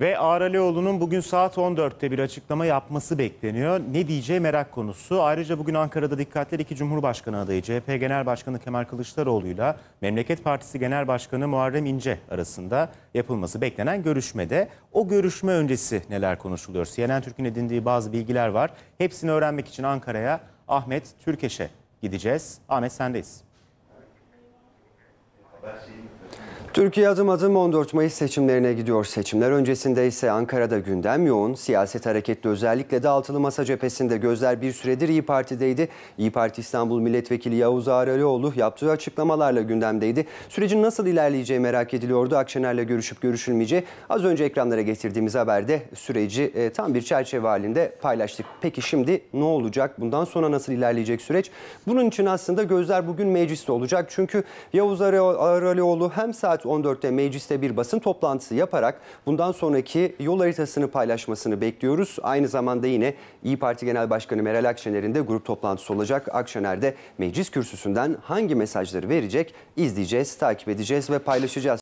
Ve Ağralioğlu'nun bugün saat 14'te bir açıklama yapması bekleniyor. Ne diyeceği merak konusu. Ayrıca bugün Ankara'da dikkatler iki Cumhurbaşkanı adayı CHP Genel Başkanı Kemal Kılıçdaroğlu'yla Memleket Partisi Genel Başkanı Muharrem İnce arasında yapılması beklenen görüşmede. O görüşme öncesi neler konuşuluyor? CNN Türk'ün edindiği bazı bilgiler var. Hepsini öğrenmek için Ankara'ya Ahmet Türkeş'e gideceğiz. Ahmet sendeyiz. Ben Türkiye adım adım 14 Mayıs seçimlerine gidiyor. Seçimler öncesinde ise Ankara'da gündem yoğun. Siyaset hareketli özellikle de altılı masa cephesinde gözler bir süredir İyi Parti'deydi. İyi Parti İstanbul Milletvekili Yavuz Ağralioğlu yaptığı açıklamalarla gündemdeydi. Sürecin nasıl ilerleyeceği merak ediliyordu. Akşener'le görüşüp görüşülmeyeceği az önce ekranlara getirdiğimiz haberde süreci e, tam bir çerçeve halinde paylaştık. Peki şimdi ne olacak? Bundan sonra nasıl ilerleyecek süreç? Bunun için aslında gözler bugün mecliste olacak. Çünkü Yavuz Ağralioğlu hem saat saat 14'te mecliste bir basın toplantısı yaparak bundan sonraki yol haritasını paylaşmasını bekliyoruz. Aynı zamanda yine İyi Parti Genel Başkanı Meral Akşener'in de grup toplantısı olacak. Akşener de meclis kürsüsünden hangi mesajları verecek izleyeceğiz, takip edeceğiz ve paylaşacağız.